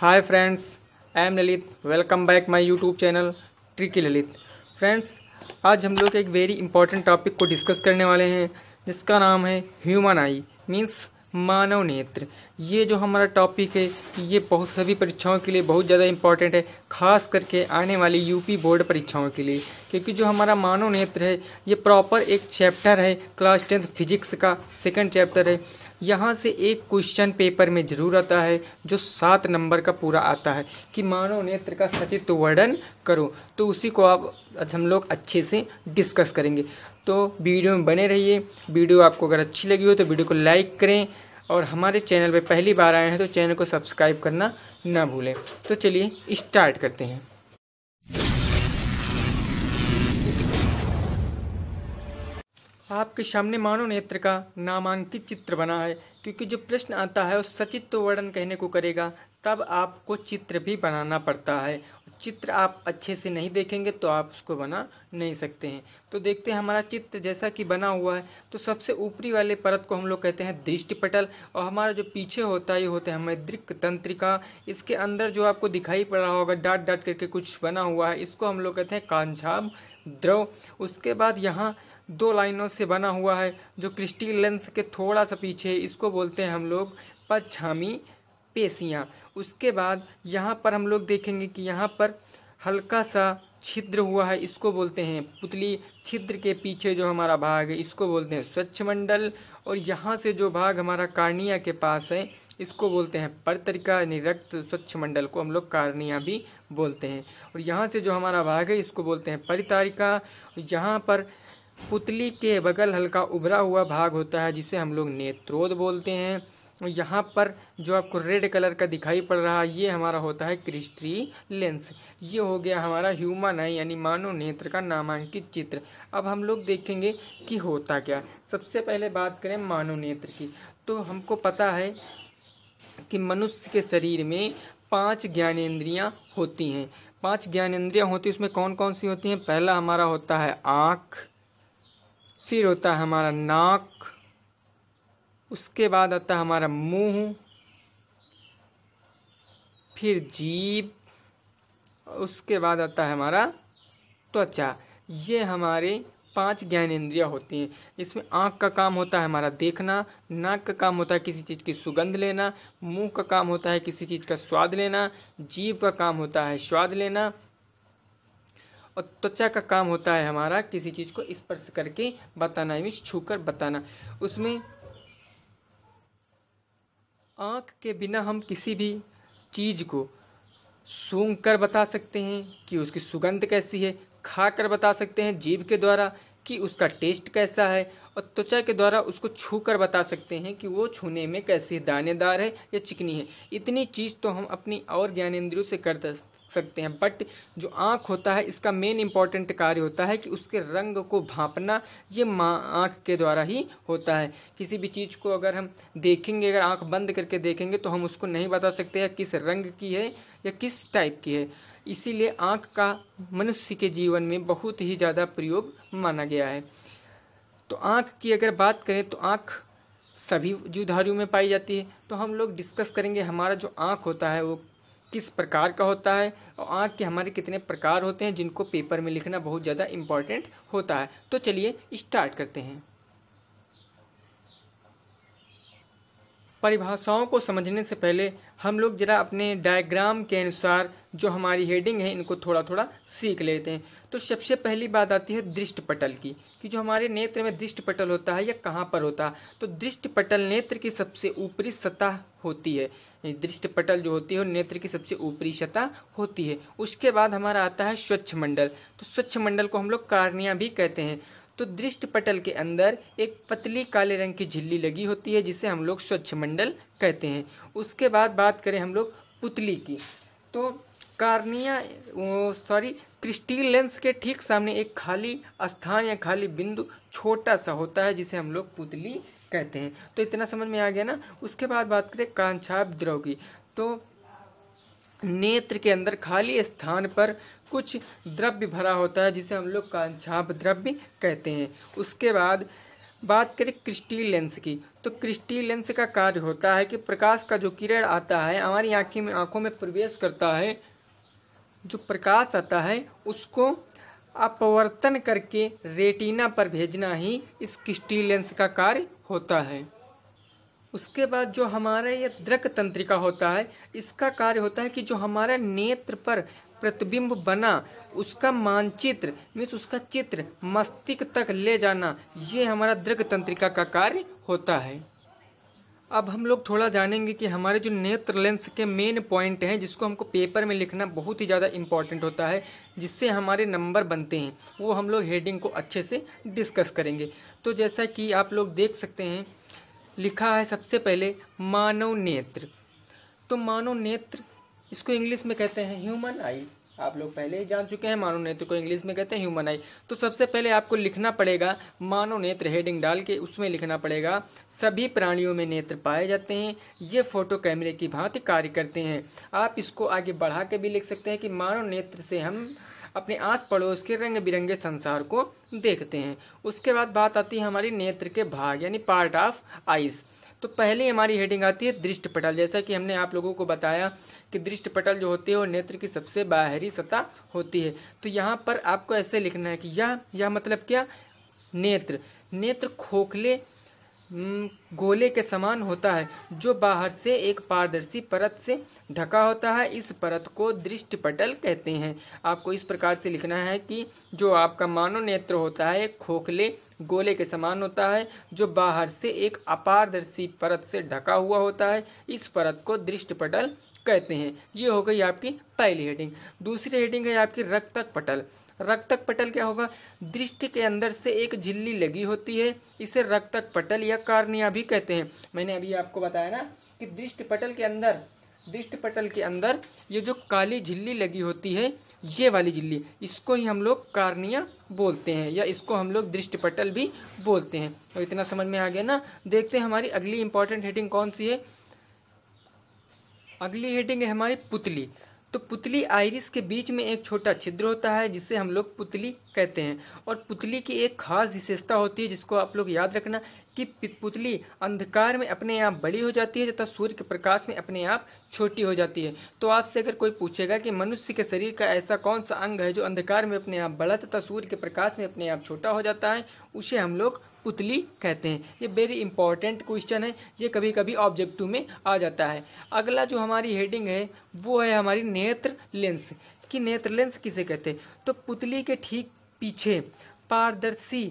hi friends I am Lalit welcome back my YouTube channel tricky Lalit friends आज हम लोग एक वेरी इंपॉर्टेंट टॉपिक को डिस्कस करने वाले हैं जिसका नाम है ह्यूमन आई मीन्स मानव नेत्र ये जो हमारा टॉपिक है ये बहुत सभी परीक्षाओं के लिए बहुत ज़्यादा इंपॉर्टेंट है खास करके आने वाली यूपी बोर्ड परीक्षाओं के लिए क्योंकि जो हमारा मानव नेत्र है ये प्रॉपर एक चैप्टर है क्लास टेंथ फिजिक्स का सेकंड चैप्टर है यहाँ से एक क्वेश्चन पेपर में जरूर आता है जो सात नंबर का पूरा आता है कि मानव नेत्र का सचित्र वर्णन करो तो उसी को आप हम लोग अच्छे से डिस्कस करेंगे तो वीडियो में बने रहिए वीडियो आपको अगर अच्छी लगी हो तो वीडियो को लाइक करें और हमारे चैनल पर पहली बार आए हैं तो चैनल को सब्सक्राइब करना ना भूलें तो चलिए स्टार्ट करते हैं आपके सामने मानव नेत्र का नामांकित चित्र बना है क्योंकि जो प्रश्न आता है वो सचित्र वर्णन कहने को करेगा तब आपको चित्र भी बनाना पड़ता है चित्र आप अच्छे से नहीं देखेंगे तो आप उसको बना नहीं सकते हैं तो देखते हैं हमारा चित्र जैसा कि बना हुआ है तो सबसे ऊपरी वाले परत को हम लोग कहते हैं दृष्टिपटल और हमारा जो पीछे होता है ये होता है मैद्रिक तंत्रिका इसके अंदर जो आपको दिखाई पड़ रहा होगा डाट डाट करके कुछ बना हुआ है इसको हम लोग कहते हैं कांझाब द्रव उसके बाद यहाँ दो लाइनों से बना हुआ है जो क्रिस्टी लेंस के थोड़ा सा पीछे इसको बोलते हैं हम लोग पच्छामी पेशियाँ उसके बाद यहाँ पर हम लोग देखेंगे कि यहाँ पर हल्का सा छिद्र हुआ है इसको बोलते हैं पुतली छिद्र के पीछे जो हमारा भाग है इसको बोलते हैं स्वच्छ मंडल और यहाँ से जो भाग हमारा कार्निया के पास है इसको बोलते हैं परतरिका यानी रक्त स्वच्छ मंडल को हम लोग कार्निया भी बोलते हैं और यहाँ से जो हमारा भाग है इसको बोलते हैं परितारिका यहाँ पर पुतली के बगल हल्का उभरा हुआ भाग होता है जिसे हम लोग नेत्रोद बोलते हैं यहाँ पर जो आपको रेड कलर का दिखाई पड़ रहा है ये हमारा होता है क्रिस्ट्री लेंस ये हो गया हमारा ह्यूमन आई यानी मानव नेत्र का नामांकित चित्र अब हम लोग देखेंगे कि होता क्या सबसे पहले बात करें मानव नेत्र की तो हमको पता है कि मनुष्य के शरीर में पांच ज्ञानेंद्रियां होती हैं पांच ज्ञानेंद्रियां होती हैं उसमें कौन कौन सी होती हैं पहला हमारा होता है आँख फिर होता है हमारा नाक उसके बाद आता है हमारा मुंह फिर जीभ उसके बाद आता है हमारा त्वचा ये हमारे पांच ज्ञान ज्ञानेन्द्रियाँ होती हैं इसमें आँख का काम होता है हमारा देखना नाक का काम होता है किसी चीज़ की सुगंध लेना मुंह का काम होता है किसी चीज़ का स्वाद लेना जीभ का काम होता है स्वाद लेना और त्वचा का काम होता है हमारा किसी चीज़ को स्पर्श करके बताना मीन छू कर बताना उसमें आँख के बिना हम किसी भी चीज़ को सूंघ कर बता सकते हैं कि उसकी सुगंध कैसी है खा कर बता सकते हैं जीभ के द्वारा कि उसका टेस्ट कैसा है और त्वचा के द्वारा उसको छू कर बता सकते हैं कि वो छूने में कैसे दानेदार है या चिकनी है इतनी चीज़ तो हम अपनी और ज्ञानेंद्रियों से कर सकते हैं बट जो आँख होता है इसका मेन इम्पॉर्टेंट कार्य होता है कि उसके रंग को भापना ये माँ आँख के द्वारा ही होता है किसी भी चीज़ को अगर हम देखेंगे अगर आँख बंद करके देखेंगे तो हम उसको नहीं बता सकते हैं किस रंग की है या किस टाइप की है इसीलिए आँख का मनुष्य के जीवन में बहुत ही ज़्यादा प्रयोग माना गया है तो आँख की अगर बात करें तो आँख सभी जीवधारियों में पाई जाती है तो हम लोग डिस्कस करेंगे हमारा जो आँख होता है वो किस प्रकार का होता है और आँख के हमारे कितने प्रकार होते हैं जिनको पेपर में लिखना बहुत ज़्यादा इम्पॉर्टेंट होता है तो चलिए स्टार्ट करते हैं परिभाषाओं को समझने से पहले हम लोग जरा अपने डायग्राम के अनुसार जो हमारी हेडिंग है इनको थोड़ा थोड़ा सीख लेते हैं तो सबसे पहली बात आती है दृष्ट पटल की कि जो हमारे नेत्र में दृष्ट पटल होता है या कहाँ पर होता है तो दृष्ट पटल नेत्र की सबसे ऊपरी सतह होती है दृष्ट पटल जो होती है नेत्र की सबसे ऊपरी सतह होती है उसके बाद हमारा आता है स्वच्छ मंडल तो स्वच्छ मंडल को हम लोग कारनिया भी कहते हैं तो दृष्ट पटल के अंदर एक पतली काले रंग की झिल्ली लगी होती है जिसे हम लोग स्वच्छ मंडल कहते हैं उसके बाद बात करें हम लोग पुतली की तो कार्निया सॉरी क्रिस्टील लेंस के ठीक सामने एक खाली स्थान या खाली बिंदु छोटा सा होता है जिसे हम लोग पुतली कहते हैं तो इतना समझ में आ गया ना उसके बाद बात करें कांछाप द्रव की तो नेत्र के अंदर खाली स्थान पर कुछ द्रव्य भरा होता है जिसे हम लोग कांछाप द्रव्य कहते हैं उसके बाद बात करें क्रिस्टी लेंस की तो क्रिस्टी लेंस का कार्य होता है कि प्रकाश का जो किरण आता है हमारी आँखें में आँखों में प्रवेश करता है जो प्रकाश आता है उसको अपवर्तन करके रेटिना पर भेजना ही इस क्रिस्टी लेंस का कार्य होता है उसके बाद जो हमारा ये दृक तंत्रिका होता है इसका कार्य होता है कि जो हमारा नेत्र पर प्रतिबिंब बना उसका मानचित्र मीन्स उसका चित्र मस्तिष्क तक ले जाना ये हमारा दृक तंत्रिका का कार्य होता है अब हम लोग थोड़ा जानेंगे कि हमारे जो नेत्र लेंस के मेन पॉइंट हैं जिसको हमको पेपर में लिखना बहुत ही ज़्यादा इम्पॉर्टेंट होता है जिससे हमारे नंबर बनते हैं वो हम लोग हेडिंग को अच्छे से डिस्कस करेंगे तो जैसा कि आप लोग देख सकते हैं लिखा है सबसे पहले मानव नेत्र तो मानव नेत्र इसको इंग्लिश में कहते हैं ह्यूमन आई आप लोग पहले ही जान चुके हैं मानव नेत्र को इंग्लिश में कहते हैं ह्यूमन आई तो सबसे पहले आपको लिखना पड़ेगा मानव नेत्र हेडिंग डाल के उसमें लिखना पड़ेगा सभी प्राणियों में नेत्र पाए जाते हैं ये फोटो कैमरे की भांति कार्य करते हैं आप इसको आगे बढ़ा के भी लिख सकते हैं कि मानव नेत्र से हम अपने आस पड़ोस के रंग बिरंगे संसार को देखते हैं उसके बाद बात आती है हमारी नेत्र के भाग यानी पार्ट ऑफ आइज़ तो पहले हमारी हेडिंग आती है दृष्ट पटल जैसा कि हमने आप लोगों को बताया कि दृष्ट पटल जो होती है वो नेत्र की सबसे बाहरी सतह होती है तो यहाँ पर आपको ऐसे लिखना है कि यह यह मतलब क्या नेत्र नेत्र खोखले हम्म, गोले के समान होता है जो बाहर से एक पारदर्शी परत से ढका होता है इस परत को दृष्टि पटल कहते हैं आपको इस प्रकार से लिखना है कि जो आपका मानव नेत्र होता है खोखले गोले के समान होता है जो बाहर से एक अपारदर्शी परत से ढका हुआ होता है इस परत को दृष्टि पटल कहते हैं ये हो गई आपकी पहली हेडिंग दूसरी हेडिंग है आपकी रक्तक पटल रक्तक पटल क्या होगा दृष्टि के अंदर से एक झिल्ली लगी होती है इसे रक्तक पटल या कार्निया भी कहते हैं मैंने अभी आपको बताया ना कि दृष्टि पटल के अंदर दृष्टि पटल के अंदर ये जो काली झिल्ली लगी होती है ये वाली झिल्ली इसको ही हम लोग कार्निया बोलते हैं या इसको हम लोग दृष्टि पटल भी बोलते हैं और इतना समझ में आ गया ना देखते हैं हमारी अगली इंपॉर्टेंट हेडिंग कौन सी है अगली हेडिंग है हमारी पुतली तो पुतली आयरिस के बीच में एक छोटा छिद्र होता है जिसे हम लोग पुतली कहते हैं और पुतली की एक खास विशेषता होती है जिसको आप लोग याद रखना कि पुतली अंधकार में अपने आप बड़ी हो जाती है तथा सूर्य के प्रकाश में अपने आप छोटी हो जाती है तो आपसे अगर कोई पूछेगा कि मनुष्य के शरीर का ऐसा कौन सा अंग है जो अंधकार में अपने आप बड़ा तथा सूर्य के प्रकाश में अपने आप छोटा हो जाता है उसे हम लोग पुतली कहते हैं ये वेरी इंपॉर्टेंट क्वेश्चन है ये कभी कभी ऑब्जेक्टिव में आ जाता है अगला जो हमारी हेडिंग है वो है हमारी नेत्र लेंस कि नेत्र लेंस किसे कहते हैं तो पुतली के ठीक पीछे पारदर्शी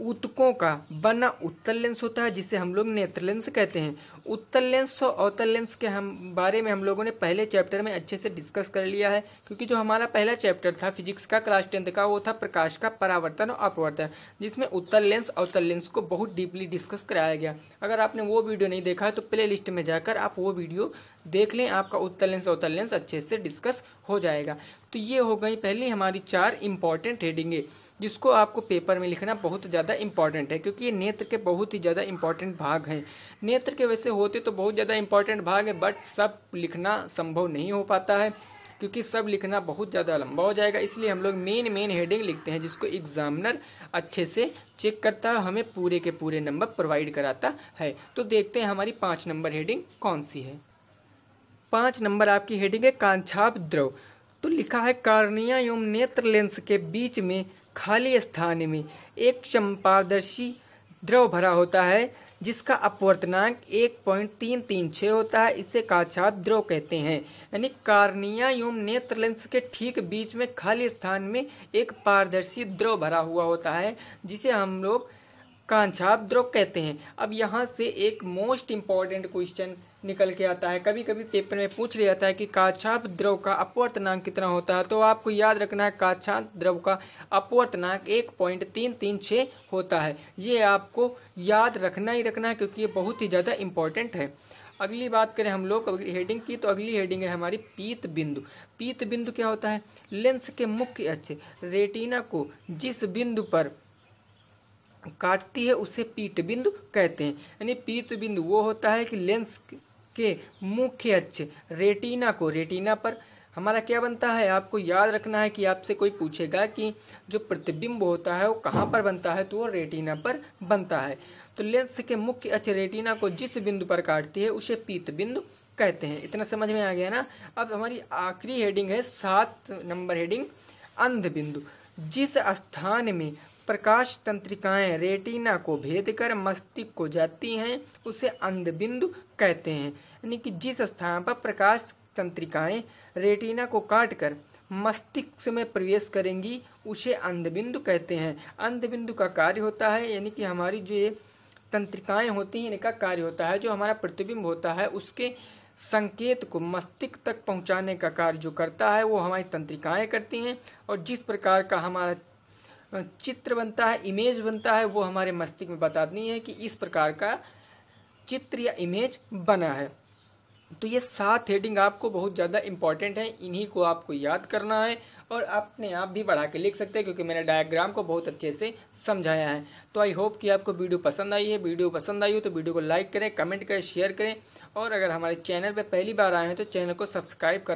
ऊतकों का बना उत्तल लेंस होता है जिसे हम लोग नेत्र लेंस कहते हैं उत्तल लेंस और अवतल लेंस के हम बारे में हम लोगों ने पहले चैप्टर में अच्छे से डिस्कस कर लिया है क्योंकि जो हमारा पहला चैप्टर था फिजिक्स का क्लास टेंथ का वो था प्रकाश का परावर्तन और अपवर्तन जिसमें उत्तल लेंस अवतल लेंस को बहुत डीपली डिस्कस कराया गया अगर आपने वो वीडियो नहीं देखा है तो प्ले लिस्ट में जाकर आप वो वीडियो देख लें आपका उत्तल लेंस अवतल लेंस अच्छे से डिस्कस हो जाएगा तो ये हो गई पहली हमारी चार इंपॉर्टेंट हेडिंगें जिसको आपको पेपर में लिखना बहुत ज़्यादा इंपॉर्टेंट है क्योंकि ये नेत्र के बहुत ही ज़्यादा इंपॉर्टेंट भाग हैं नेत्र के वैसे होते तो बहुत ज़्यादा इंपॉर्टेंट भाग है बट सब लिखना संभव नहीं हो पाता है क्योंकि सब लिखना बहुत ज़्यादा लंबा हो जाएगा इसलिए हम लोग मेन मेन हेडिंग लिखते हैं जिसको एग्जामिनर अच्छे से चेक करता है हमें पूरे के पूरे नंबर प्रोवाइड कराता है तो देखते हैं हमारी पाँच नंबर हेडिंग कौन सी है पाँच नंबर आपकी हेडिंग है कांछाप द्रव तो लिखा है कार्निया एवं नेत्र लेंस के बीच में खाली स्थान में एक चंपादर्शी द्रव भरा होता है जिसका अपवर्तनांक एक पॉइंट तीन तीन छः होता है इसे काछाप द्रव कहते हैं यानी कार्निया यूम नेत्र लेंस के ठीक बीच में खाली स्थान में एक पारदर्शी द्रव भरा हुआ होता है जिसे हम लोग कांछाप द्रव कहते हैं अब यहाँ से एक मोस्ट इम्पॉर्टेंट क्वेश्चन निकल के आता है कभी कभी पेपर में पूछ लिया जाता है कि काछाप द्रव का अपवर्तनांक कितना होता है तो आपको याद रखना है काछाप द्रव का अपवर्तनांक एक पॉइंट तीन तीन छः होता है ये आपको याद रखना ही रखना है क्योंकि ये बहुत ही ज़्यादा इम्पॉर्टेंट है अगली बात करें हम लोग अगली हेडिंग की तो अगली हेडिंग है हमारी पीत बिंदु पीत बिंदु क्या होता है लेंस के मुख्य अक्ष रेटिना को जिस बिंदु पर काटती है उसे पीट बिंदु कहते हैं यानी पीत बिंदु वो होता है कि लेंस के मुख्य अक्ष रेटिना को रेटिना पर हमारा क्या बनता है आपको याद रखना है कि आपसे कोई पूछेगा कि जो प्रतिबिंब होता है वो कहाँ पर बनता है तो वो रेटिना पर बनता है तो लेंस के मुख्य अक्ष रेटिना को जिस बिंदु पर काटती है उसे पीत बिंदु कहते हैं इतना समझ में आ गया ना अब हमारी आखिरी हेडिंग है सात नंबर हेडिंग अंध बिंदु जिस स्थान में प्रकाश तंत्रिकाएं रेटिना को भेद कर मस्तिष्क को जाती हैं उसे अंधबिंदु कहते हैं यानी कि जिस स्थान पर प्रकाश तंत्रिकाएं रेटिना को काट कर मस्तिष्क में प्रवेश करेंगी उसे अंधबिंदु कहते हैं अंधबिंदु का कार्य होता है यानी कि हमारी जो ये तंत्रिकाएं होती हैं इनका कार्य होता है जो हमारा प्रतिबिंब होता है उसके संकेत को मस्तिष्क तक पहुंचाने का कार्य जो करता है वो हमारी तंत्रिकाएं करती हैं और जिस प्रकार का हमारा चित्र बनता है इमेज बनता है वो हमारे मस्तिष्क में बतानी है कि इस प्रकार का चित्र या इमेज बना है तो ये सात हेडिंग आपको बहुत ज़्यादा इम्पॉर्टेंट है इन्हीं को आपको याद करना है और अपने आप भी बढ़ा के लिख सकते हैं क्योंकि मैंने डायग्राम को बहुत अच्छे से समझाया है तो आई होप कि आपको वीडियो पसंद आई है वीडियो पसंद आई हो तो वीडियो को लाइक करें कमेंट करें शेयर करें और अगर हमारे चैनल पर पहली बार आए हैं तो चैनल को सब्सक्राइब